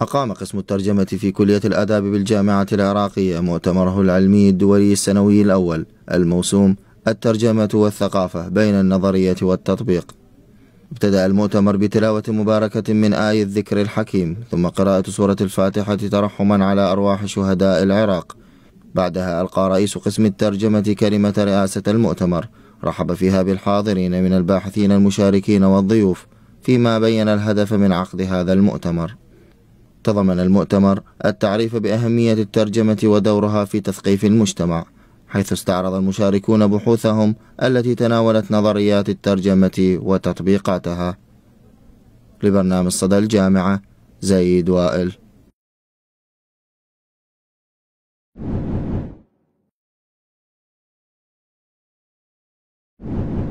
أقام قسم الترجمة في كلية الآداب بالجامعة العراقية مؤتمره العلمي الدولي السنوي الأول الموسوم الترجمة والثقافة بين النظرية والتطبيق ابتدأ المؤتمر بتلاوة مباركة من آي الذكر الحكيم ثم قراءة سورة الفاتحة ترحما على أرواح شهداء العراق بعدها ألقى رئيس قسم الترجمة كلمة رئاسة المؤتمر رحب فيها بالحاضرين من الباحثين المشاركين والضيوف فيما بين الهدف من عقد هذا المؤتمر تضمن المؤتمر التعريف بأهمية الترجمة ودورها في تثقيف المجتمع حيث استعرض المشاركون بحوثهم التي تناولت نظريات الترجمة وتطبيقاتها لبرنامج صدى الجامعة زيد وائل you